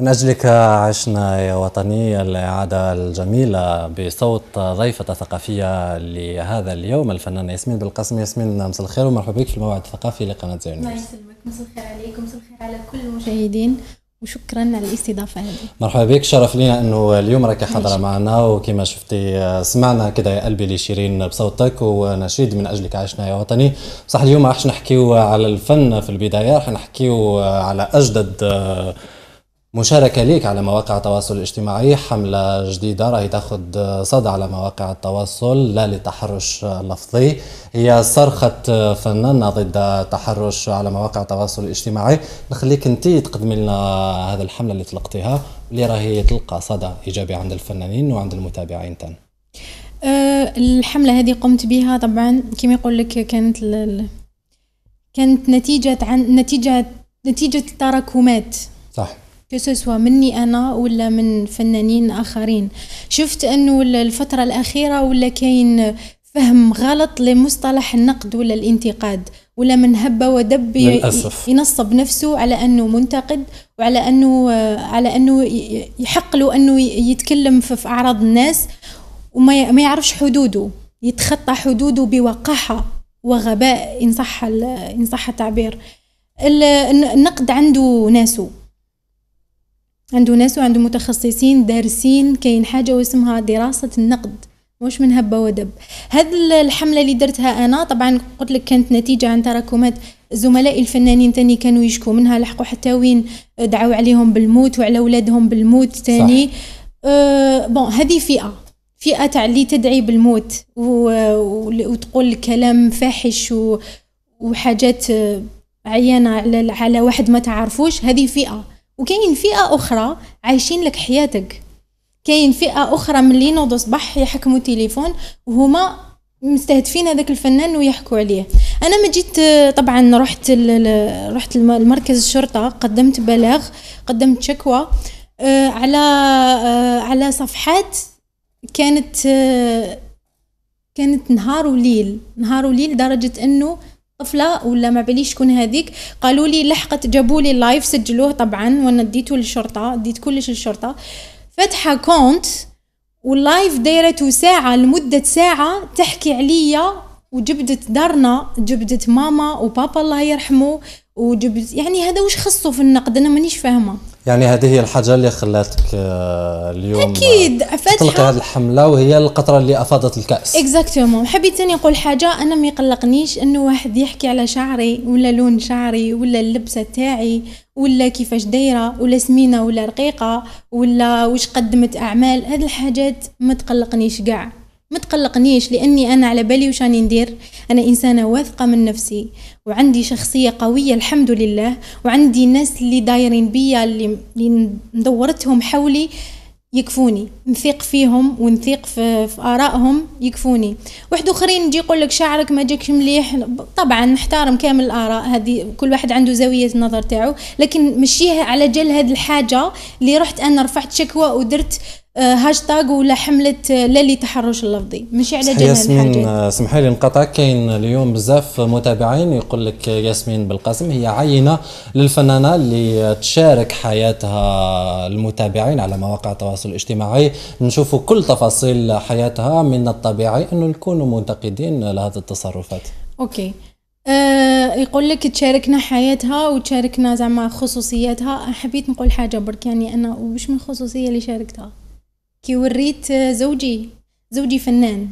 من أجلك عشنا يا وطني الإعادة الجميلة بصوت ضيفة ثقافية لهذا اليوم الفنانة ياسمين بالقاسم ياسمين مساء الخير ومرحبا بك في الموعد الثقافي لقناة زين الله يسلمك مساء الخير عليكم مساء الخير على كل المشاهدين وشكرا على الاستضافه هذه مرحبا بك شرف لينا انه اليوم راكي حاضره معنا وكما شفتي سمعنا كده يا قلبي لشيرين بصوتك ونشيد من اجلك عشنا يا وطني بصح اليوم راح نحكيو على الفن في البدايه راح نحكيو على اجدد مشاركة ليك على مواقع التواصل الاجتماعي حملة جديدة راهي تاخذ صدى على مواقع التواصل لا للتحرش اللفظي هي صرخة فنانة ضد التحرش على مواقع التواصل الاجتماعي نخليك انت تقدمي لنا هذه الحملة اللي طلقتيها اللي راهي تلقى صدى إيجابي عند الفنانين وعند المتابعين تن. أه، الحملة هذه قمت بها طبعا كما يقول لك كانت ل... كانت نتيجة عن نتيجة نتيجة تراكمات صح كو سوا مني انا ولا من فنانين اخرين شفت انه الفتره الاخيره ولا كاين فهم غلط لمصطلح النقد ولا الانتقاد ولا من هب ودب للأسف. ينصب نفسه على انه منتقد وعلى انه على انه يحق له انه يتكلم في اعراض الناس وما ما يعرفش حدوده يتخطى حدوده بوقاحه وغباء ان صح ان صح التعبير النقد عنده ناسه عنده ناس وعنده متخصصين دارسين كاين حاجه واسمها دراسه النقد واش من هبه ودب هذه الحمله اللي درتها انا طبعا قلت لك كانت نتيجه عن تراكمات زملائي الفنانين تاني كانوا يشكوا منها لحقوا حتى وين دعوا عليهم بالموت وعلى اولادهم بالموت تاني صح. أه بون هذه فئه فئه تاع اللي تدعي بالموت وتقول كلام فاحش وحاجات عيانه على واحد ما تعرفوش هذه فئه وكاين فئه اخرى عايشين لك حياتك كاين فئه اخرى ملي ينوضوا صباح يحكموا تليفون وهما مستهدفين هذاك الفنان ويحكوا عليه انا ما جيت طبعا رحت رحت لمركز الشرطه قدمت بلاغ قدمت شكوى آه، على آه، على صفحات كانت آه، كانت نهار وليل نهار وليل لدرجه انه طفله ولا ما باليش شكون هذيك قالوا لي لحقت جابوا لي اللايف سجلوه طبعا وانا ديته للشرطه ديت كلش للشرطه فاتحه كونت واللايف دايرته ساعه لمده ساعه تحكي عليا وجبدت دارنا جبدت ماما وبابا الله يرحمه وجبت يعني هذا وش خصو في النقد انا مانيش فاهمه يعني هذه هي الحاجه اللي خلاتك آه، اليوم اكيد تطلقي هذه الحمله وهي القطره اللي افاضت الكاس اكزاكتومون حبيت ثاني نقول حاجه انا ما يقلقنيش انه واحد يحكي على شعري ولا لون شعري ولا اللبسه تاعي ولا كيفاش دايره ولا سمينه ولا رقيقه ولا واش قدمت اعمال هذه الحاجات ما تقلقنيش كاع ما تقلقنيش لاني انا على بالي وش راني ندير انا انسانه واثقه من نفسي وعندي شخصيه قويه الحمد لله وعندي ناس اللي دايرين بيا اللي, اللي حولي يكفوني نثق فيهم ونثق في, في ارائهم يكفوني واحد اخرين يجي يقول لك شعرك ما جاكش مليح طبعا نحترم كامل الاراء هذه كل واحد عنده زاويه النظر تاعو لكن مشيها على جال هذه الحاجه اللي رحت انا رفعت شكوى ودرت آه، هاشتاج ولا حمله للي تحرش اللفظي مش على جميع ياسمين آه، سمحي لي نقطع كاين اليوم بزاف متابعين يقول لك ياسمين بالقاسم هي عينه للفنانه اللي تشارك حياتها المتابعين على مواقع التواصل الاجتماعي نشوفوا كل تفاصيل حياتها من الطبيعي انه يكونوا منتقدين لهذه التصرفات اوكي أه يقول لك تشاركنا حياتها وتشاركنا زعما خصوصياتها حبيت نقول حاجه برك يعني انا وش من خصوصيه اللي شاركتها كي وريت زوجي زوجي فنان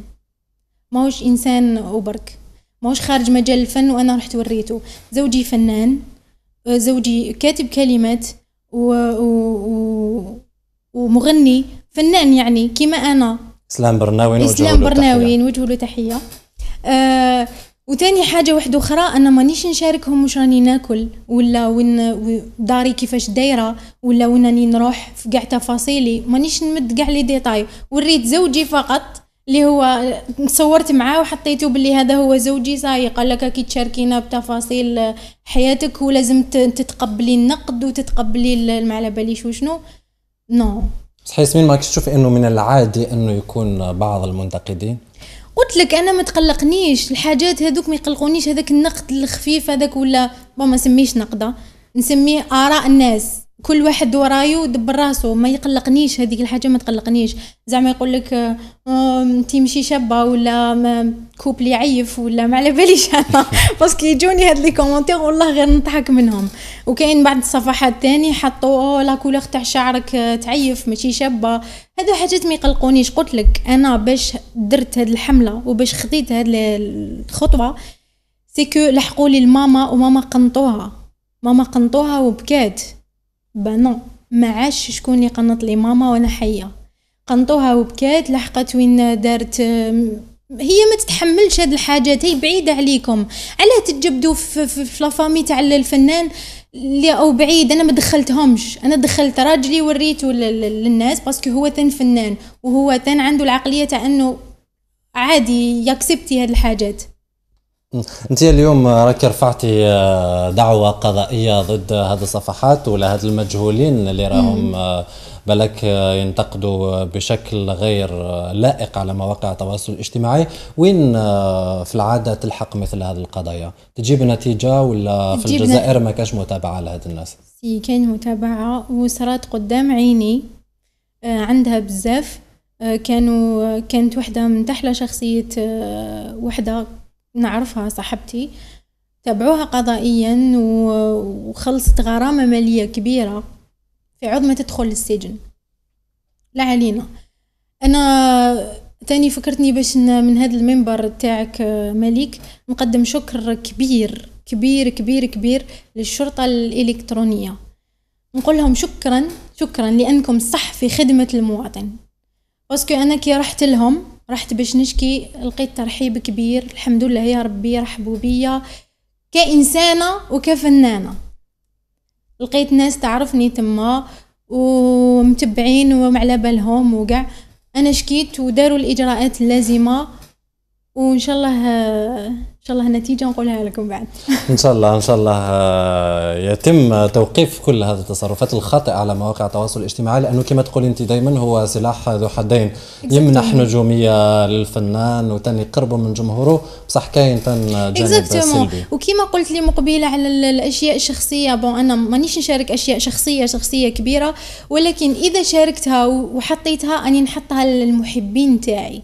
ماهوش انسان اوبرك ماهوش خارج مجال الفن وانا رحت وريته زوجي فنان زوجي كاتب كلمات و... و... ومغني فنان يعني كما انا اسلام برناوي اسلام برناوي نوجه له تحيه آه وتاني حاجه واحده اخرى انا مانيش نشاركهم واش راني ناكل ولا وين داري كيفاش دايره ولا وين راني نروح في قاع تفاصيلي مانيش نمد قاع لي ديتاي وريت زوجي فقط اللي هو صورت معاه وحطيته باللي هذا هو زوجي صاي قال لك كي تشاركينا بتفاصيل حياتك ولازم تتقبلي النقد وتتقبلي ما على باليش وشنو نو no. ياسمين ماكش تشوف انه من العادي انه يكون بعض المنتقدين قلت لك انا ما تقلقنيش الحاجات هذوك ما يقلقونيش هذاك النقد الخفيف هذاك ولا ما نسميش نقده نسميه اراء الناس كل واحد ورايو دبر راسو ما يقلقنيش هذيك الحاجه ما تقلقنيش زعما يقول لك انت آه، ماشي شابه ولا لي عيف ولا ما على باليش انا باسكو يجوني هاد لي كومونتير والله غير نضحك منهم وكاين بعض الصفحات تاني حطوا آه، لا كولور تاع شعرك آه، تعيف ماشي شابه هادو حاجات ما يقلقونيش قلت لك انا باش درت هاد الحمله وباش خديت هاد الخطوه سي كو لحقوا لي الماما وماما قنطوها ماما قنطوها وبكات بانو ما عادش شكون اللي قنط لي ماما وانا حيه قنطوها وبكات لحقت وين دارت هي ما تتحملش هاد الحاجات هي بعيده عليكم علاه تتجبدوا في, فلافامي لافامي تاع الفنان اللي او بعيد انا ما دخلتهمش انا دخلت راجلي وريته للناس باسكو هو تن فنان وهو تن عنده العقليه تاع انه عادي يكسبتي هاد الحاجات انت اليوم راك رفعتي آه، دعوه قضائيه ضد هذه الصفحات ولا هذ المجهولين اللي راهم آه، بلك آه، ينتقدوا بشكل غير لائق على مواقع التواصل الاجتماعي وين في العاده تلحق مثل هذه القضايا تجيب نتيجه ولا في الجزائر ما كاش متابعه لهذ الناس كاين متابعه وصارت قدام عيني عندها بزاف كانوا كانت وحده من تحلى شخصيه وحده نعرفها صاحبتي تابعوها قضائيا وخلصت غرامة مالية كبيرة في عوض ما تدخل للسجن لا علينا أنا تاني فكرتني باش من هذا المنبر تاعك مليك نقدم شكر كبير كبير كبير كبير للشرطة الإلكترونية نقول لهم شكرا شكرا لأنكم صح في خدمة المواطن باسكو أنا كي رحت لهم رحت باش نشكي لقيت ترحيب كبير الحمد لله يا ربي رحبوا بيا كإنسانة وكفنانة لقيت ناس تعرفني تما ومتبعين على بالهم وكاع انا شكيت وداروا الاجراءات اللازمه وان شاء الله ان شاء الله النتيجه نقولها لكم بعد ان شاء الله ان شاء الله آه، يتم توقيف كل هذه التصرفات الخاطئه على مواقع التواصل الاجتماعي لانه كما تقول انت دائما هو سلاح ذو حدين يمنح نجوميه للفنان وتاني قربه من جمهوره بصح كاين تن جانب سلبي وكما قلت لي مقبله على الاشياء الشخصيه بون انا مانيش نشارك اشياء شخصيه شخصيه كبيره ولكن اذا شاركتها وحطيتها اني نحطها للمحبين تاعي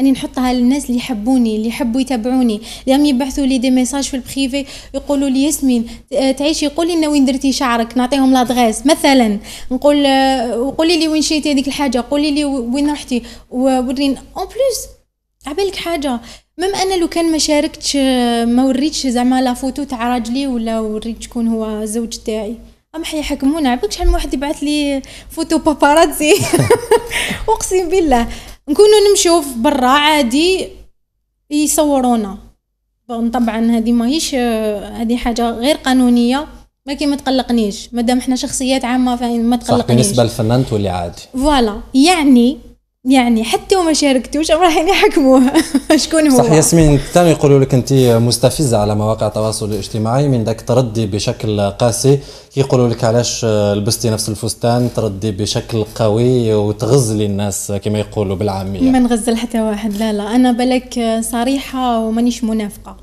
اني نحطها للناس اللي يحبوني اللي يحبوا يتابعوني اللي يبعثوا لي دي ميساج في البريفي يقولوا لي ياسمين آه، تعيشي قولي لنا وين درتي شعرك نعطيهم لادغيس مثلا نقول آه، قولي لي وين شريتي هذيك الحاجه قولي لي وين رحتي ورين اون بليس عبالك حاجه مم انا لو كان ما شاركتش آه، ما وريتش زعما لا فوتو تاع راجلي ولا وريت شكون هو الزوج تاعي اما حكمونا عبالك شحال من واحد يبعث لي فوتو باباراتزي اقسم بالله نكونو نمشيو برا عادي يصورونا طبعا هذه ماهيش آه، هذه حاجه غير قانونيه لكن ما تقلقنيش مادام حنا شخصيات عامه فما تقلقنيش بالنسبه للفنان تولي عادي فوالا يعني يعني حتى وما شاركتوش راح يحكموها شكون هو صح ياسمين كانوا يقولوا لك انت مستفزه على مواقع التواصل الاجتماعي من ذاك تردي بشكل قاسي يقولوا لك علاش لبستي نفس الفستان تردي بشكل قوي وتغزلي الناس كما يقولوا بالعاميه ما نغزل حتى واحد لا لا انا بالك صريحه ومانيش منافقه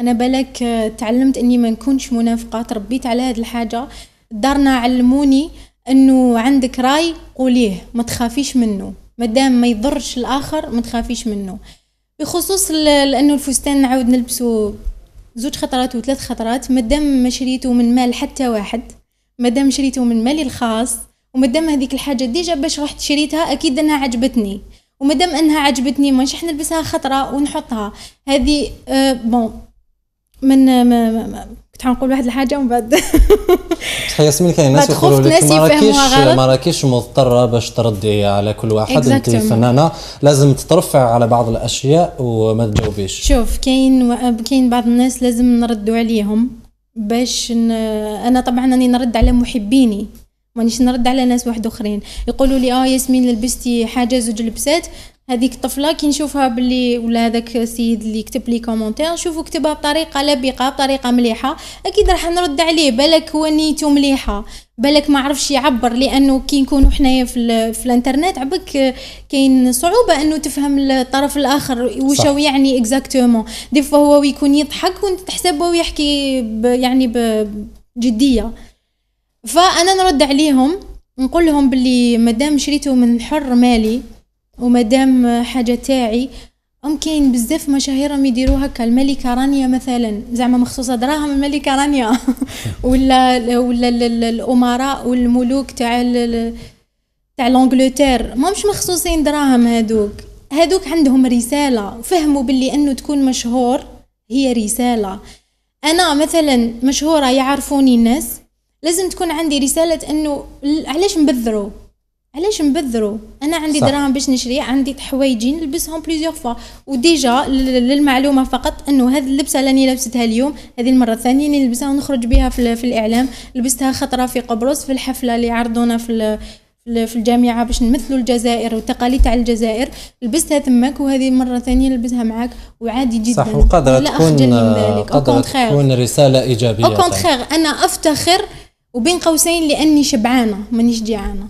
انا بالك تعلمت اني ما نكونش منافقه تربيت على هذه الحاجه دارنا علموني انه عندك راي قوليه ما تخافيش منه مادام ما يضرش الاخر ما تخافيش منه بخصوص لانه الفستان نعاود نلبسه زوج خطرات وثلاث خطرات مادام ما شريته من مال حتى واحد مادام شريته من مالي الخاص ومادام هذيك الحاجه ديجا باش رحت شريتها اكيد انها عجبتني ومادام انها عجبتني ماشي راح نلبسها خطره ونحطها هذه آه بون من ما ما ما كنت حنقول واحد الحاجه ومن بعد تخيل سمي كاين ناس يقولوا لك مراكش مراكش مضطره باش تردي على كل واحد انت فنانه لازم تترفع على بعض الاشياء وما تجاوبيش شوف كاين كاين بعض الناس لازم نردوا عليهم باش انا طبعا راني نرد على محبيني مانيش نرد على ناس واحد اخرين يقولوا لي اه ياسمين لبستي حاجه زوج لبسات هذيك الطفله كي نشوفها باللي ولا هذاك السيد اللي كتب لي كومونتير نشوفو كتبها بطريقه لبقه بطريقه مليحه اكيد راح نرد عليه بالك هو نيته مليحه بالك ما عرفش يعبر لانه كي نكونوا حنايا في, في الانترنت عبك كاين صعوبه انه تفهم الطرف الاخر وش هو يعني اكزاكتومون دي فوا هو يكون يضحك وانت تحسبه ويحكي يعني بجديه فانا نرد عليهم نقول لهم باللي مادام شريته من الحر مالي ومادام حاجه تاعي ممكن كاين بزاف مشاهيرهم يديروا هكا الملكه رانيا مثلا زعما مخصوصه دراهم الملكه رانيا ولا ولا الامراء والملوك تاع تاع لونجلتير ماهمش مخصوصين دراهم هادوك هادوك عندهم رساله فهموا باللي انه تكون مشهور هي رساله انا مثلا مشهوره يعرفوني الناس لازم تكون عندي رساله انه علاش نبذروا علاش نبذروا انا عندي دراهم باش نشري عندي حوايجي نلبسهم بليزيور فوا وديجا للمعلومه فقط انه هذه اللبسه اللي لبستها اليوم هذه المره الثانيه اللي نلبسها ونخرج بها في, في الاعلام لبستها خطره في قبرص في الحفله اللي عرضونا في في الجامعه باش نمثلوا الجزائر والتقاليد تاع الجزائر لبستها تماك وهذه مره ثانيه نلبسها معاك وعادي جدا صح وقادره تكون قادره تكون رساله ايجابيه او كونتخيغ انا افتخر وبين قوسين لاني شبعانه مانيش جيعانه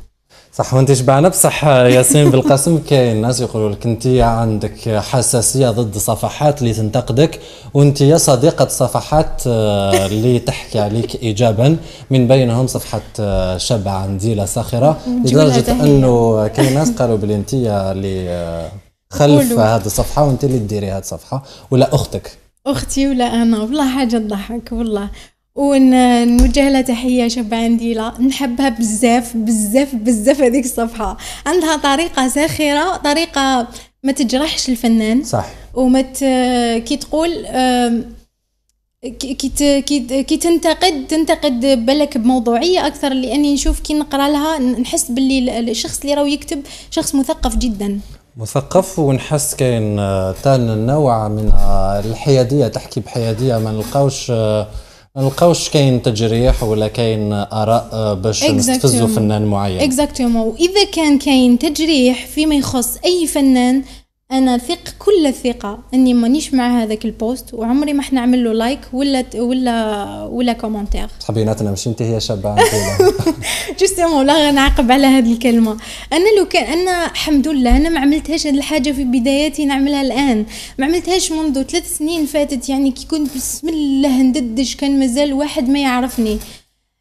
صح وانت شبعانه بصح ياسين بالقاسم كاين ناس يقولوا لك انت عندك حساسيه ضد صفحات اللي تنتقدك وانت يا صديقه صفحات آه، اللي تحكي عليك ايجابا من بينهم صفحه آه، شبع نزيله ساخره لدرجه انه كاين ناس قالوا بلي انت اللي آه، خلف هذه الصفحه وانت اللي تديري هذه الصفحه ولا اختك اختي ولا انا والله حاجه تضحك والله ونوجه لها تحيه شابه عنديله نحبها بزاف بزاف بزاف هذيك الصفحه عندها طريقه ساخره طريقه ما تجرحش الفنان صح وما كي تقول كي كي تنتقد تنتقد بالك بموضوعيه اكثر لاني نشوف كي نقرا لها نحس باللي الشخص اللي راهو يكتب شخص مثقف جدا مثقف ونحس كاين آه، تان نوع من آه، الحياديه تحكي بحياديه ما نلقاوش آه، ما نلقاوش كاين تجريح ولا كاين اراء باش نستفزوا فنان معين اكزاكتومون واذا كان كاين تجريح فيما يخص اي فنان انا ثق كل الثقه اني مانيش مع هذاك البوست وعمري ما حنعمل له لايك ولا ولا ولا كومنتير بصح بيناتنا مش انت هي شابه جوستومون لا غنعاقب على هذه الكلمه انا لو كان انا الحمد لله انا ما عملتهاش هذه الحاجه في بداياتي نعملها الان ما عملتهاش منذ ثلاث سنين فاتت يعني كي كنت بسم الله نددش كان مازال واحد ما يعرفني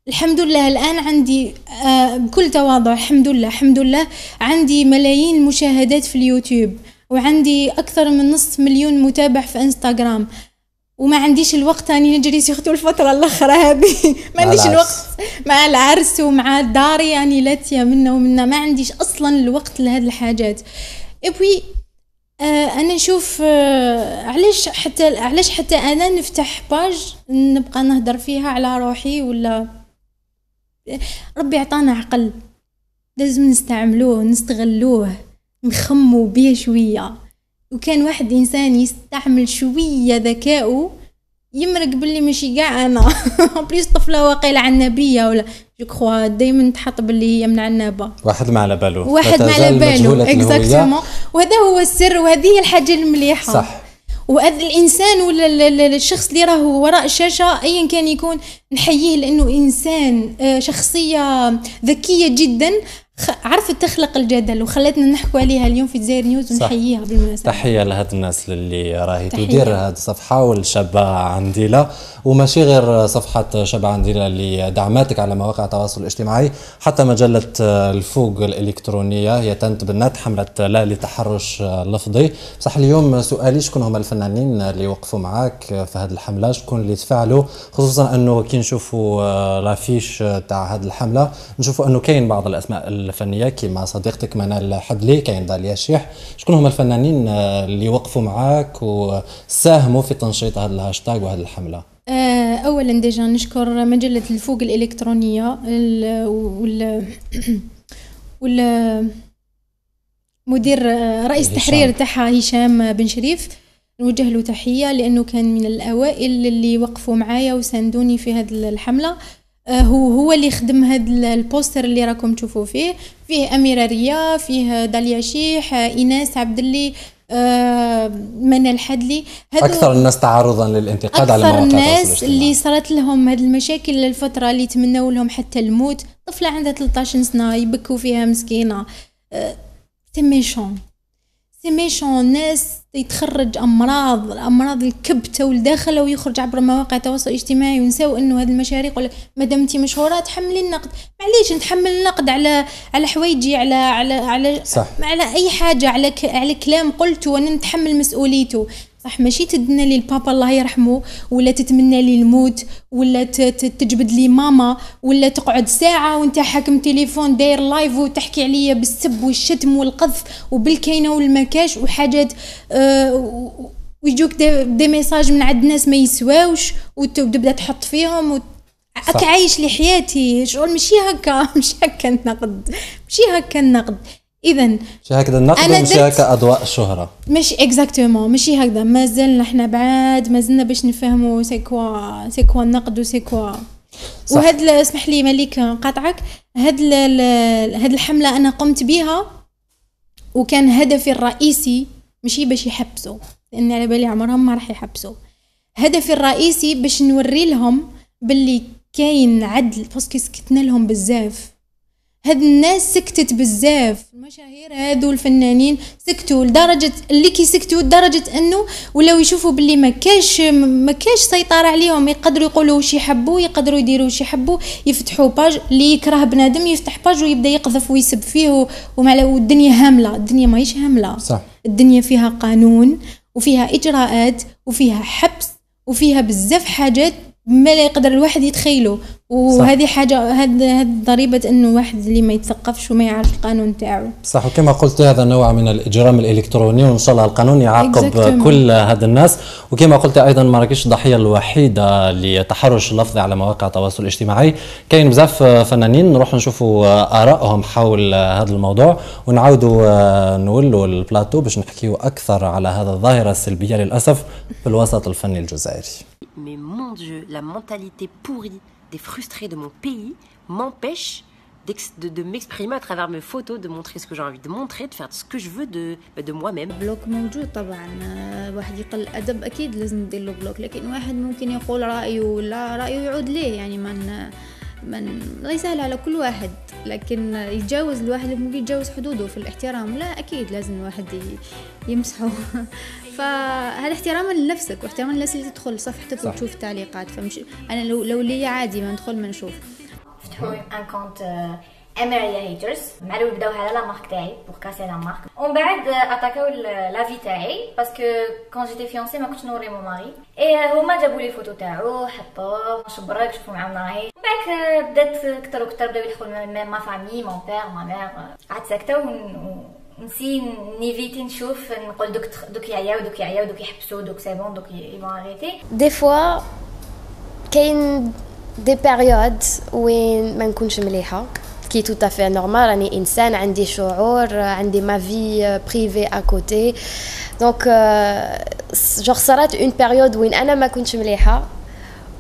الحمد لله الآن عندي آه بكل تواضع الحمد لله الحمد لله عندي ملايين المشاهدات في اليوتيوب وعندي أكثر من نصف مليون متابع في انستغرام وما عنديش الوقت اني نجري سيختو الفتره الاخرى هذه ما عنديش الوقت مع العرس ومع داري يعني لاتيا منا ومنا ما عنديش اصلا الوقت لهاد الحاجات ابوي آه انا نشوف آه علاش حتى علاش حتى انا نفتح باج نبقى نهدر فيها على روحي ولا ربي عطانا عقل لازم نستعملوه نستغلوه نخمو بيه شوية وكان واحد انسان يستعمل شويه ذكاؤه يمرق باللي ماشي كاع انا بليس طفله واقيلا عنابيه ولا جو كخوا دائما تحط باللي هي من عنابه واحد ما على باله واحد ما على باله اكزاكتومون وهذا هو السر وهذه هي الحاجه المليحه صح وهذا الانسان ولا الشخص اللي راه وراء الشاشه ايا كان يكون نحييه لانه انسان آه، شخصيه ذكيه جدا عرفت تخلق الجدل وخلتنا نحكوا عليها اليوم في جزائر نيوز ونحييها بالمناسبه تحيه لهاد الناس اللي راهي تدير هاد الصفحه والشابه عنديلا وماشي غير صفحه شابه عنديلا اللي دعماتك على مواقع التواصل الاجتماعي حتى مجله الفوق الالكترونيه هي تنت بنات حملت لا لتحرش لفظي بصح اليوم سؤالي شكون هما الفنانين اللي وقفوا معاك في هاد الحمله شكون اللي تفاعلوا خصوصا انه كي نشوفوا آه، لافيش تاع هاد الحمله نشوفوا انه كاين بعض الاسماء الفنيه كما صديقتك منال حدلي كاين داليا شيح شكون هما الفنانين آه، اللي وقفوا معاك وساهموا في تنشيط هذا الهاشتاغ وهذه الحمله آه، اولا ديجا نشكر مجله الفوق الالكترونيه وال وال مدير آه، رئيس التحرير تاعها هشام بن شريف نوجه له تحيه لانه كان من الاوائل اللي وقفوا معايا وساندوني في هذه الحمله آه، هو هو اللي خدم هاد البوستر اللي راكم تشوفوا فيه فيه اميره ريا فيه داليا شيح ايناس عبد اللي آه منى الحدلي اكثر الناس تعرضا للانتقاد على مواقع الناس اللي صارت لهم هاد المشاكل الفتره اللي تمنوا لهم حتى الموت طفله عندها 13 سنه يبكوا فيها مسكينه آه سي سي ميشون ناس يتخرج امراض الامراض الكبته والداخله ويخرج عبر مواقع التواصل الاجتماعي ونساو انه هذه المشاريع ولا مادام انت مشهوره تحملي النقد معليش نتحمل النقد على على حوايجي على على على صح. على اي حاجه على على كلام قلته وانا نتحمل مسؤوليته صح ماشي تدنى لي البابا الله يرحمه ولا تتمنى لي الموت ولا تجبد لي ماما ولا تقعد ساعه وانت حاكم تليفون داير لايف وتحكي عليا بالسب والشتم والقذف وبالكاينه والمكاش وحاجات آه ويجوك دي, دي ميساج من عند ناس ما يسواوش وتبدا تحط فيهم وت... عايش لي حياتي شغل ماشي هكا مش هكا النقد ماشي هكا النقد اذا مش هكذا النقد مش هكا اضواء الشهره مش اكزاكتومون ماشي هكذا مازال نحن بعاد مازلنا باش نفهموا سي كوا سي كوا النقد وسي كوا وهاد اسمح لي مليك نقاطعك هاد هاد الحمله انا قمت بها وكان هدفي الرئيسي ماشي باش يحبسوا لان على بالي عمرهم ما راح يحبسوا هدفي الرئيسي باش نوري لهم باللي كاين عدل باسكو سكتنا لهم بزاف هاد الناس سكتت بزاف المشاهير هادو الفنانين سكتوا لدرجه اللي كيسكتوا لدرجه انه ولاو يشوفوا باللي ما كاش ما كاش سيطره عليهم يقدروا يقولوا واش يحبوا يقدروا يديروا واش يحبوا يفتحوا باج اللي يكره بنادم يفتح باج ويبدا يقذف ويسب فيه ومع الدنيا هامله الدنيا ماهيش هامله صح الدنيا فيها قانون وفيها اجراءات وفيها حبس وفيها بزاف حاجات ما لا يقدر الواحد يتخيله وهذه صح. حاجه هذا ضريبه انه واحد اللي ما يتثقفش وما يعرفش القانون تاعو صح وكما قلت هذا نوع من الاجرام الالكتروني وان شاء الله القانون يعاقب كل هذا الناس وكما قلت ايضا مراكش الضحيه الوحيده لتحرش لفظي على مواقع التواصل الاجتماعي كاين بزاف فنانين نروح نشوفوا ارائهم حول هذا الموضوع ونعاودوا آه، نولوا البلاتو باش نحكيوا اكثر على هذا الظاهره السلبيه للاسف في الوسط الفني الجزائري Mais mon Dieu, la mentalité pourrie des frustrés de mon pays m'empêchent de, de m'exprimer à travers mes photos, de montrer ce que j'ai envie de montrer, de faire ce que je veux de, de moi-même. بلوك موجود طبعا واحد يقل أدب اكيد لازم ندير له بلوك لكن واحد ممكن يقول رايه ولا رايه يعود ليه يعني من من ليس سهل على كل واحد لكن يتجاوز الواحد ممكن يتجاوز حدوده في الاحترام لا اكيد لازم الواحد يمسحه فهذا احتراما لنفسك واحتراما للناس اللي تدخل صفحتك وتشوف تعليقات فمش انا لو لو لي عادي ما ندخل ما نشوف فتحوا ان كونت اميريا هيترز مع الاول بداو على لا مارك تاعي بور كاسي لا مارك ومن بعد اتاكاو لا في تاعي باسكو كون جيتي فيونسي ما كنتش نوري مو ماري اي هما جابوا لي فوتو تاعو حطوه شبرك شوفوا معاهم راهي ومن بعد بدات كثر وكثر بداو يدخلوا ما فامي مون بير ما مير قعدت ساكته نسي نيفيتي نشوف نقول دوك دوك يعياو دوك يعياو دوك يحبسوا دوك سي بون دوك يبون اريتي دي فوا كاين دي بيريود وين ما نكونش مليحه كي تو تافي نورمال راني انسان عندي شعور عندي ما في بريفي ا كوتي دونك جوغ صارت اون بيريود وين انا ما كنتش مليحه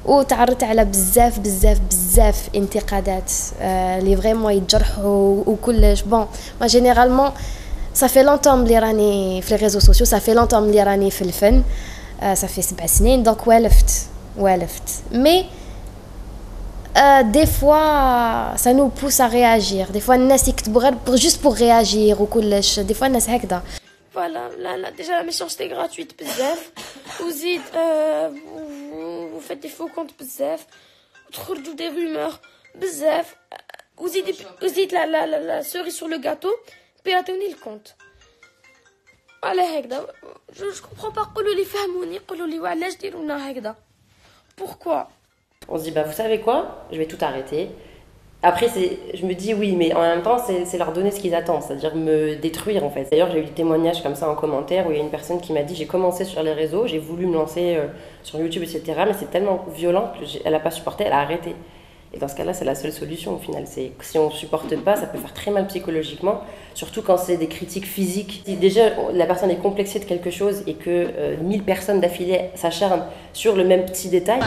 وتعرضت على بزاف بزاف بزاف انتقادات euh, اللي فريمون يتجرحوا وكلش بون ما جينيرالمون Ça fait longtemps que je sur les réseaux sociaux, ça fait longtemps que je suis dans le euh, ça fait 7 années, donc je Mais euh, des fois, ça nous pousse à réagir. Des fois, on pour juste pour réagir ou Des fois, on hein. ça. Voilà, là, là, déjà la méchanceté c'était gratuite, euh, Vous, vous, faites des faux comptes, bzef. Vous des rumeurs, Vous dites, vous la cerise sur le gâteau. À الكونت على هكذا جو On se dit, bah, vous savez quoi Je vais tout arrêter. Après, je me dis oui, mais en même temps, c'est leur donner ce qu'ils attendent, c'est-à-dire me détruire en fait. D'ailleurs, j'ai eu des témoignages comme ça en commentaire où il y a une personne qui m'a dit J'ai commencé sur les réseaux, j'ai voulu me lancer euh, sur YouTube, etc. Mais c'est tellement violent qu'elle n'a pas supporté, elle a arrêté. Et dans ce cas-là, c'est la seule solution au final. C'est si on supporte pas, ça peut faire très mal psychologiquement, surtout quand c'est des critiques physiques. Si déjà la personne est complexée de quelque chose et que euh, mille personnes d'affilée s'acharnent sur le même petit détail.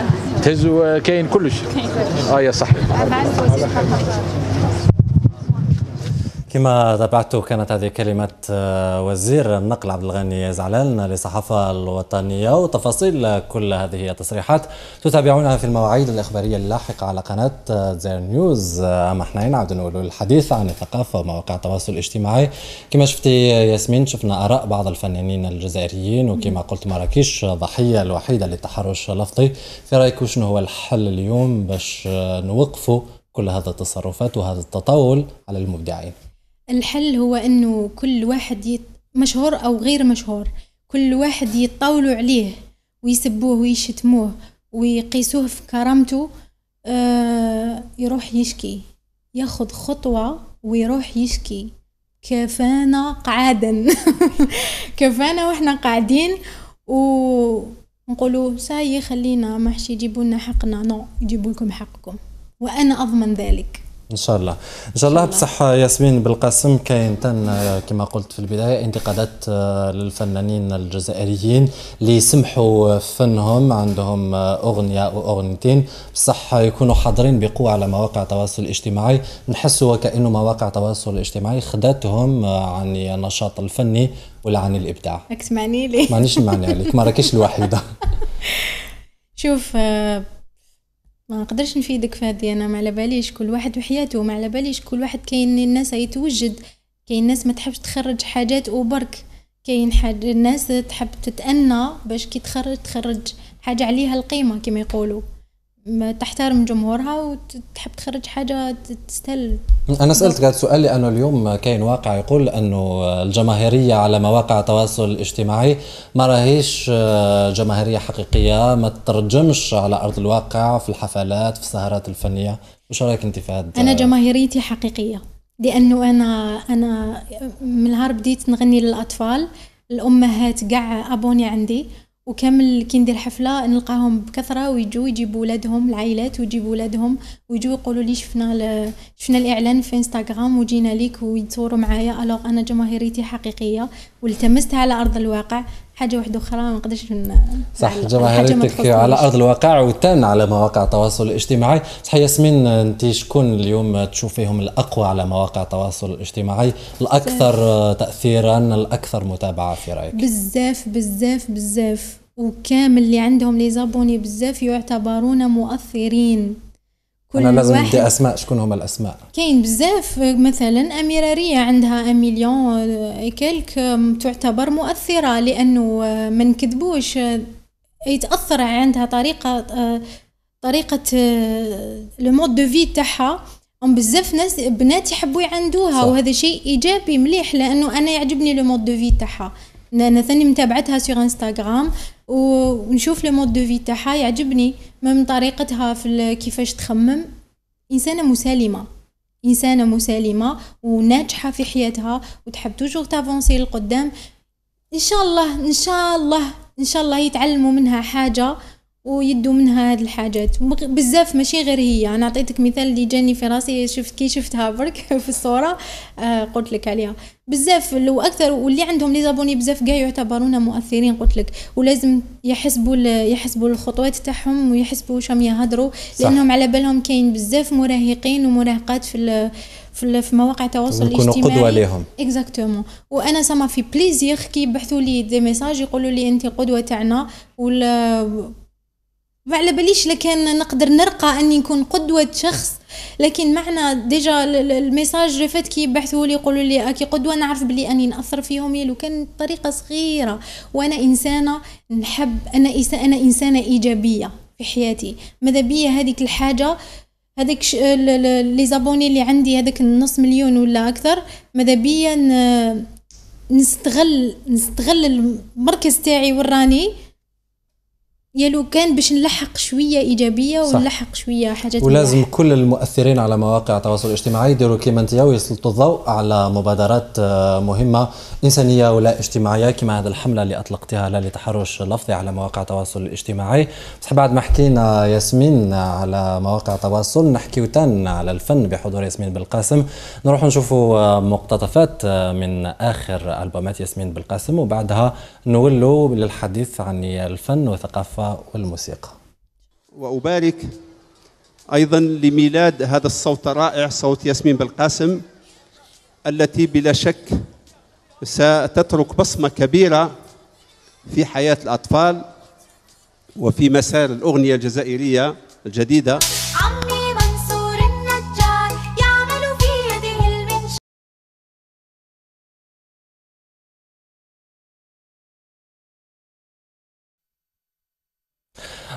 كما تابعت كانت هذه كلمة آه، وزير النقل عبد الغني زعلان للصحافة الوطنية وتفاصيل كل هذه التصريحات تتابعونها في المواعيد الإخبارية اللاحقة على قناة آه، زير نيوز آه، أما احنا نعود نقول الحديث عن الثقافة ومواقع التواصل الاجتماعي كما شفتي ياسمين شفنا آراء بعض الفنانين الجزائريين وكما قلت مراكش ضحية الوحيدة للتحرش اللفظي في رأيك شنو هو الحل اليوم باش نوقفوا كل هذا التصرفات وهذا التطاول على المبدعين الحل هو انه كل واحد يت... مشهور او غير مشهور كل واحد يطاولوا عليه ويسبوه ويشتموه ويقيسوه في كرامته آه يروح يشكي ياخذ خطوة ويروح يشكي كفانا قعدا كفانا واحنا قاعدين ونقولوا ساي خلينا ماشي يجيبوا لنا حقنا نو يجيبوا لكم حقكم وانا اضمن ذلك ان شاء الله ان شاء الله بصح ياسمين بالقاسم كاين تن آه، كما قلت في البدايه انتقادات آه، للفنانين الجزائريين اللي سمحوا فنهم عندهم آه، اغنيه او اغنيتين بصح يكونوا حاضرين بقوه على مواقع التواصل الاجتماعي نحسوا وكانه مواقع التواصل الاجتماعي خدتهم عن النشاط الفني ولا عن الابداع راك تسمعني ليه مانيش معني عليك ما راكيش الوحيده شوف ما نقدرش نفيدك في هذه انا ما على باليش كل واحد وحياته ما على باليش كل واحد كاين الناس يتوجد كاين ناس ما تحبش تخرج حاجات وبرك كاين حاجة الناس تحب تتأنى باش كي تخرج تخرج حاجة عليها القيمة كما يقولوا تحترم جمهورها وتحب تخرج حاجه تستل انا سالتك هذا السؤال لانه اليوم كاين واقع يقول انه الجماهيريه على مواقع التواصل الاجتماعي ما راهيش آه، جماهيريه حقيقيه ما تترجمش على ارض الواقع في الحفلات في السهرات الفنيه وش رايك انت في هذا انا جماهيريتي حقيقيه لانه انا انا من نهار بديت نغني للاطفال الامهات كاع ابوني عندي وكامل كي ندير حفله نلقاهم بكثره ويجوا يجيبوا ولادهم العائلات ويجيبوا ولادهم ويجوا يقولوا لي شفنا شفنا الاعلان في انستغرام وجينا ليك ويتصوروا معايا الوغ انا جماهيريتي حقيقيه والتمست على ارض الواقع حاجه واحده اخرى ما نقدرش صح يعني جماهيريتك على ارض الواقع وتان على مواقع التواصل الاجتماعي صح ياسمين انت شكون اليوم تشوفيهم الاقوى على مواقع التواصل الاجتماعي الاكثر تاثيرا الاكثر متابعه في رايك بزاف بزاف بزاف وكامل اللي عندهم لي زابوني بزاف يعتبرون مؤثرين كل انا لازم ندي اسماء شكون هما الاسماء كاين بزاف مثلا اميره ريا عندها اميليون آه، كلك تعتبر مؤثره لانه آه، ما نكذبوش آه، يتاثر عندها طريقه طريقه لو مود دو في تاعها ام بزاف ناس بنات يحبوا يعندوها صح. وهذا شيء ايجابي مليح لانه انا يعجبني لو مود دو في تاعها انا ثاني متابعتها سيغ انستغرام ونشوف لو مود دو في تاعها يعجبني من طريقتها في كيفاش تخمم انسانه مسالمه انسانه مسالمه وناجحه في حياتها وتحب توجور تافونسي للقدام ان شاء الله ان شاء الله ان شاء الله يتعلموا منها حاجه ويدوا منها هاد الحاجات بزاف ماشي غير هي انا عطيتك مثال اللي جاني في راسي شفت كي شفتها برك في الصوره آه قلت لك عليها بزاف لو اكثر واللي عندهم لي زابوني بزاف كاع يعتبرون مؤثرين قلت لك ولازم يحسبوا يحسبوا الخطوات تاعهم ويحسبوا واش يهضروا لانهم على بالهم كاين بزاف مراهقين ومراهقات في في, مواقع التواصل الاجتماعي يكونوا قدوه لهم اكزاكتومون وانا سما في بليزير كي يبعثوا لي دي ميساج يقولوا لي انت قدوه تاعنا ما على باليش لكان نقدر نرقى اني نكون قدوه شخص لكن معنى ديجا الميساج رفات كي يبحثوا لي يقولوا لي اكي قدوه نعرف بلي اني ناثر فيهم لو كان بطريقه صغيره وانا انسانه نحب انا انا انسانه ايجابيه في حياتي ماذا بيا هذيك الحاجه هذاك لي زابوني اللي عندي هذاك النص مليون ولا اكثر ماذا بيا نستغل نستغل المركز تاعي وراني يا لو كان باش نلحق شويه ايجابيه ونلحق شويه حاجات ولازم ملحق. كل المؤثرين على مواقع التواصل الاجتماعي يديروا كيما انت ويسلطوا الضوء على مبادرات آه، مهمه انسانيه ولا اجتماعيه كما هذه الحمله اللي اطلقتها للتحرش اللفظي على مواقع التواصل الاجتماعي بصح بعد ما حكينا ياسمين على مواقع التواصل نحكيو تان على الفن بحضور ياسمين بالقاسم نروح نشوفوا آه، مقتطفات آه، من اخر البومات ياسمين بالقاسم وبعدها نولوا للحديث عن الفن والثقافه والموسيقى وأبارك أيضا لميلاد هذا الصوت الرائع صوت ياسمين بالقاسم التي بلا شك ستترك بصمة كبيرة في حياة الأطفال وفي مسار الأغنية الجزائرية الجديدة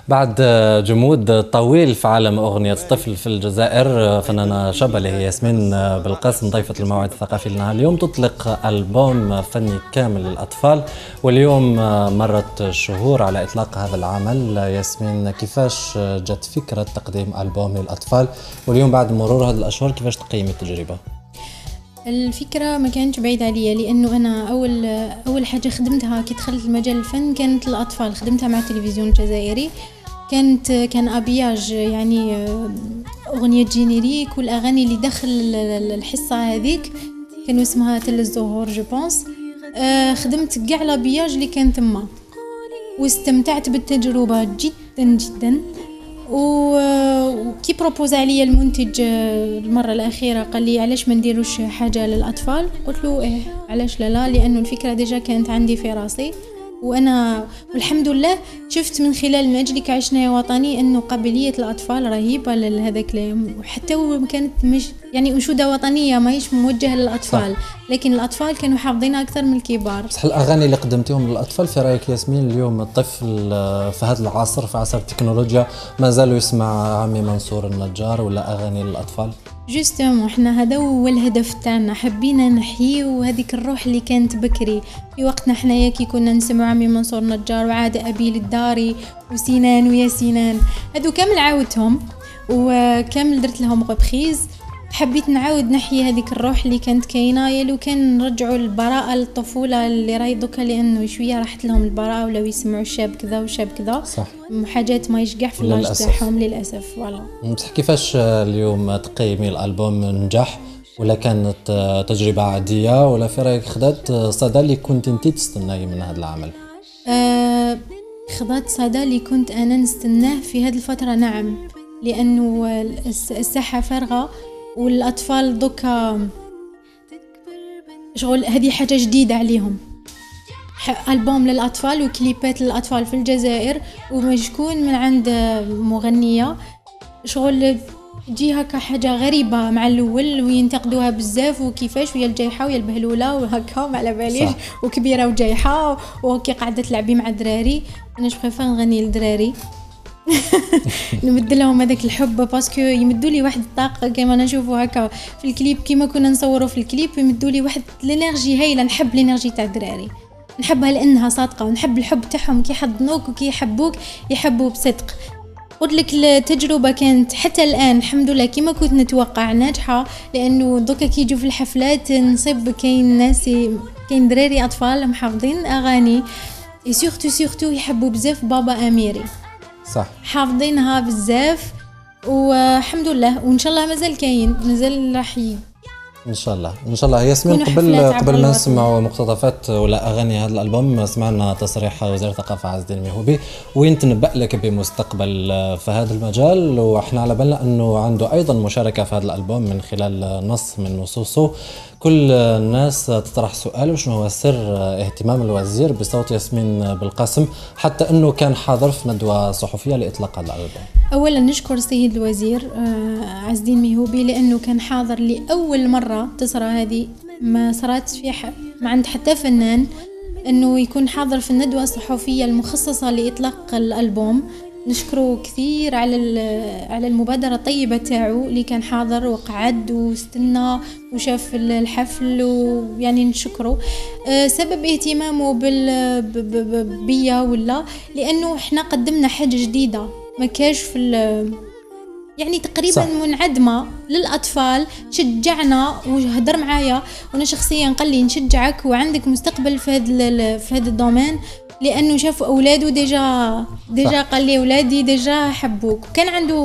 بعد جمود طويل في عالم أغنية طفل في الجزائر فنانة شابة اللي هي ياسمين بالقاسم ضيفة الموعد الثقافي لنا اليوم تطلق ألبوم فني كامل للأطفال واليوم مرت شهور على إطلاق هذا العمل ياسمين كيفاش جت فكرة تقديم ألبوم للأطفال واليوم بعد مرور هذه الأشهر كيفاش تقيم التجربة؟ الفكرة ما كانتش بعيدة عليا لأنه أنا أول أول حاجة خدمتها كي دخلت المجال الفن كانت الأطفال خدمتها مع التلفزيون الجزائري كانت كان أبياج يعني آه، أغنية جينيريك والأغاني اللي داخل الحصة هذيك كان اسمها تل الزهور جو بونس آه، خدمت كاع الأبياج اللي كان تما واستمتعت بالتجربة جدا جدا وكي بروبوز عليا المنتج آه، المرة الأخيرة قال لي علاش ما نديروش حاجة للأطفال قلت له إيه علاش لا لا لأنه الفكرة ديجا كانت عندي في راسي وانا والحمد لله شفت من خلال المجلي كعشنا يا وطني انه قابليه الاطفال رهيبه لهذاك وحتى وما كانت مش يعني انشوده وطنيه ماهيش موجهه للاطفال صح. لكن الاطفال كانوا حافظينها اكثر من الكبار بصح الاغاني اللي قدمتيهم للاطفال في رايك ياسمين اليوم الطفل آه، في هذا العصر في عصر التكنولوجيا ما زالوا يسمع عمي منصور النجار ولا اغاني للاطفال جوستومون حنا هذا هو الهدف تاعنا حبينا نحيو هذيك الروح اللي كانت بكري في وقتنا حنايا كي كنا نسمعو عمي منصور نجار وعاد ابي للداري وسنان ويا سنان هادو كامل عاودتهم وكامل درت لهم ريبريز حبيت نعاود نحيي هذيك الروح اللي كانت كاينه يا لو كان نرجعوا البراءه للطفوله اللي راهي دوكا لانه شويه راحت لهم البراءه ولاو يسمعوا شاب كذا وشاب كذا صح حاجات ما يشقع في لاج تاعهم للاسف فوالا بصح كيفاش اليوم تقيمي الالبوم نجح ولا كانت تجربه عاديه ولا في رايك خدات صدى اللي كنت انت تستناي من هذا العمل أه خدات صدى اللي كنت انا نستناه في هذه الفتره نعم لانه الساحه فارغه والاطفال دوكا شغل هذه حاجه جديده عليهم البوم للاطفال وكليبات للاطفال في الجزائر ومشكون من عند مغنيه شغل تجي هكا حاجه غريبه مع الاول وينتقدوها بزاف وكيفاش ويا الجايحه ويا البهلوله وهكا ما على باليش وكبيره وجايحه وكي قاعده تلعبي مع الدراري انا جو نغني للدراري نمد لهم هذاك الحب باسكو يمدوا لي واحد الطاقه كيما نشوفوا هكا في الكليب كيما كنا نصوروا في الكليب يمدوا لي واحد الانرجي هايله نحب الانرجي تاع الدراري نحبها لانها صادقه ونحب الحب تاعهم كي حضنوك وكي يحبوك يحبوا بصدق قلت لك التجربه كانت حتى الان الحمد لله كما كنت نتوقع ناجحه لانه دوكا كي يجوا في الحفلات نصيب كاين ناس كاين دراري اطفال محافظين اغاني سورتو سورتو يحبوا بزاف بابا اميري صح حافظينها بزاف والحمد لله وان شاء الله مازال كاين مازال راح ان شاء الله ان شاء الله ياسمين قبل قبل ما نسمعوا مقتطفات ولا اغاني هذا الالبوم سمعنا تصريح وزير الثقافه عز الدين الميهوبي وين تنبأ لك بمستقبل في هذا المجال واحنا على بالنا انه عنده ايضا مشاركه في هذا الالبوم من خلال نص من نصوصه كل الناس تطرح سؤال شنو هو سر اهتمام الوزير بصوت ياسمين بالقاسم حتى انه كان حاضر في ندوه صحفيه لاطلاق الالبوم. اولا نشكر السيد الوزير آه، عز الدين ميهوبي لانه كان حاضر لاول مره تصرى هذه ما صرات في ما عند حتى فنان انه يكون حاضر في الندوه الصحفيه المخصصه لاطلاق الالبوم نشكره كثير على على المبادره الطيبه تاعو اللي كان حاضر وقعد واستنى وشاف الحفل ويعني نشكره أه، سبب اهتمامه بال بيا ولا لانه احنا قدمنا حاجه جديده ما كاش في يعني تقريبا صح. منعدمه للاطفال شجعنا وهدر معايا وانا شخصيا قال لي نشجعك وعندك مستقبل في هذا في هذا الدومين لانه شاف اولاده ديجا ديجا صح. قال لي اولادي ديجا حبوك كان عنده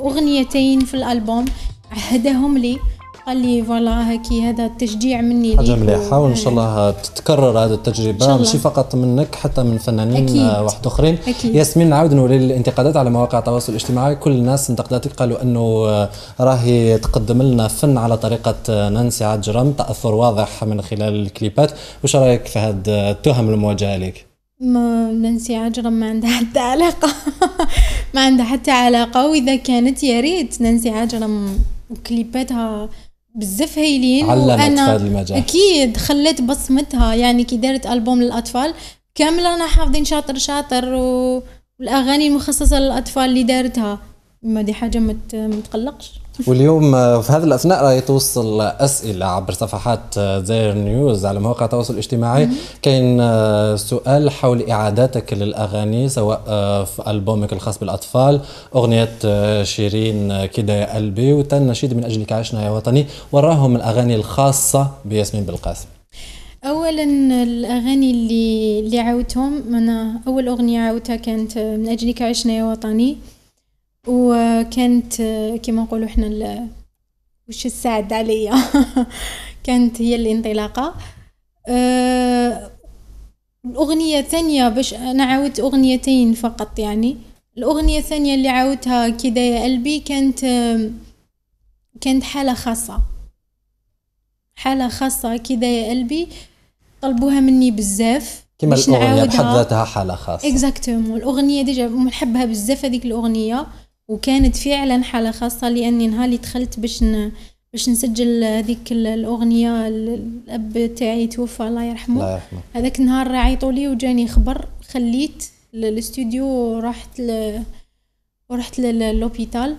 اغنيتين في الالبوم عهدهم لي قال لي فوالا هكي هذا التشجيع مني حاجه مليحه وان شاء الله تتكرر هذه التجربه ماشي فقط منك حتى من فنانين واحد اخرين أكيد. ياسمين نعاود نولي الانتقادات على مواقع التواصل الاجتماعي كل الناس انتقداتك قالوا انه آه، راهي تقدم لنا فن على طريقه آه، نانسي عجرم تاثر واضح من خلال الكليبات واش رايك في هذه آه، التهم الموجهه لك ما نانسي عجرم ما عندها حتى علاقة ما عندها حتى علاقة وإذا كانت يا ريت نانسي عجرم كليباتها بزاف هايلين وأنا أكيد خلات بصمتها يعني كي دارت ألبوم للأطفال كاملة أنا حافظين شاطر شاطر و... والأغاني المخصصة للأطفال اللي دارتها ما دي حاجه ما تقلقش واليوم آه، في هذه الاثناء راهي توصل اسئله عبر صفحات آه، زير نيوز على مواقع التواصل الاجتماعي كاين آه، سؤال حول اعاداتك للاغاني سواء في البومك الخاص بالاطفال اغنيه شيرين كده يا قلبي وتنشيد من اجلك عشنا يا وطني وراهم الاغاني الخاصه بياسمين بالقاسم اولا الاغاني اللي اللي عاودتهم انا اول اغنيه عاودتها كانت من اجلك عشنا يا وطني وكانت كما نقولوا حنا وش السعد عليا كانت هي الانطلاقة الأغنية آه، الثانية باش أنا عاودت أغنيتين فقط يعني الأغنية الثانية اللي عاودتها كده يا قلبي كانت كانت حالة خاصة حالة خاصة كده يا قلبي طلبوها مني بزاف كما الأغنية بحد ذاتها حالة خاصة اكزاكتومون الأغنية ديجا نحبها بزاف هذيك الأغنية وكانت فعلا حالة خاصة لأني نهار دخلت باش باش نسجل هذيك الأغنية الأب تاعي توفى الله يرحمه الله يرحمه هذاك النهار عيطوا لي وجاني خبر خليت الاستوديو رحت ل... ورحت للوبيتال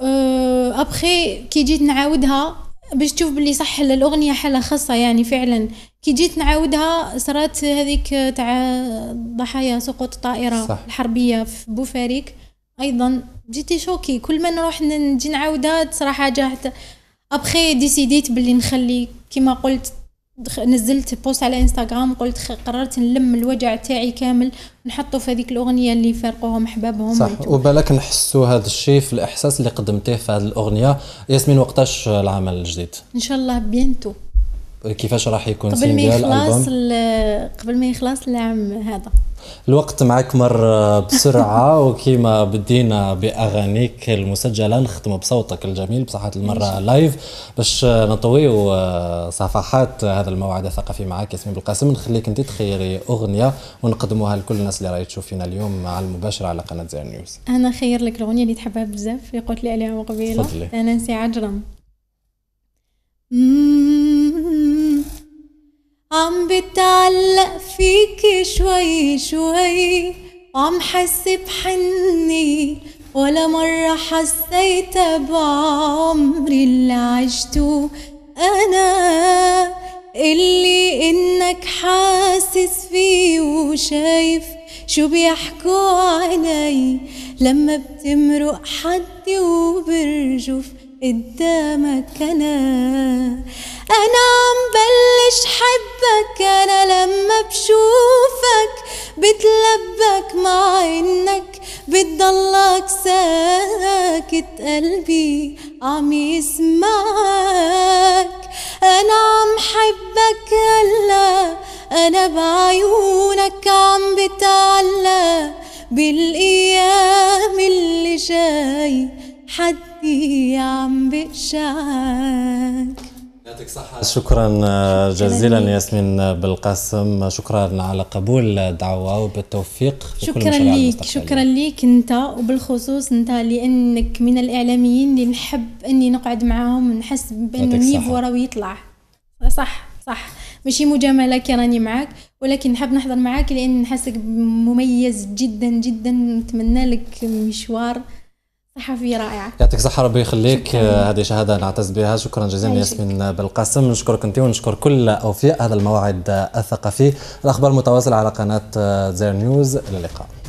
أه ابخي كي جيت نعاودها باش تشوف بلي صح الاغنيه حاله خاصه يعني فعلا كي جيت نعاودها صرات هذيك تاع ضحايا سقوط الطائره صح. الحربيه في بوفاريك ايضا جيتي شوكي كل ما نروح نجي نعاودها صراحه جات ابخي ديسيديت بلي نخلي كيما قلت نزلت بوست على انستغرام قلت قررت نلم الوجع تاعي كامل نحطه في هذيك الاغنيه اللي فرقوهم احبابهم صح وبالك نحسوا هذا الشيء في الاحساس اللي قدمتيه في هذه الاغنيه ياسمين وقتاش العمل الجديد ان شاء الله بينتو كيفاش راح يكون قبل ما يخلص قبل ما يخلص العام هذا الوقت معك مر بسرعة وكما بدينا بأغانيك المسجلة نختم بصوتك الجميل بصحة المرة لايف باش نطويو آه، صفحات هذا الموعد الثقافي معك ياسمين بالقاسم نخليك انت تخيري أغنية ونقدموها لكل الناس اللي راهي تشوفينا اليوم على المباشرة على قناة زير نيوز أنا خير لك الأغنية اللي تحبها بزاف اللي قلت لي عليها من قبيلة أنا نسي عجرم عم بتعلق فيك شوي شوي وعم حس بحني ولا مرة حسيت بعمري اللي عشته أنا اللي إنك حاسس فيه وشايف شو بيحكوا علي لما بتمرق حدي وبرجف قدامك انا انا عم بلش حبك انا لما بشوفك بتلبك مع انك بتضلك ساكت قلبي عم يسمعك انا عم حبك هلا انا بعيونك عم بتعلى بالايام اللي جاي حتى عم يعطيك الصحة آه، شكرا جزيلا ياسمين آه، بالقاسم شكرا على قبول الدعوة وبالتوفيق في شكرا ليك شكرا ليك انت وبالخصوص انت لانك من الاعلاميين اللي نحب اني نقعد معاهم نحس بان النيفو راه يطلع صح صح ماشي مجاملة كي راني معاك ولكن نحب نحضر معاك لان نحسك مميز جدا جدا نتمنى لك مشوار صحفيه رائعة يعطيك الصحه ربي يخليك هذه شهادة نعتز بها شكرا جزيلا ياسمين بالقاسم نشكرك أنت ونشكر كل أوفياء هذا الموعد الثقافي الأخبار متواصلة على قناة زير نيوز إلى اللقاء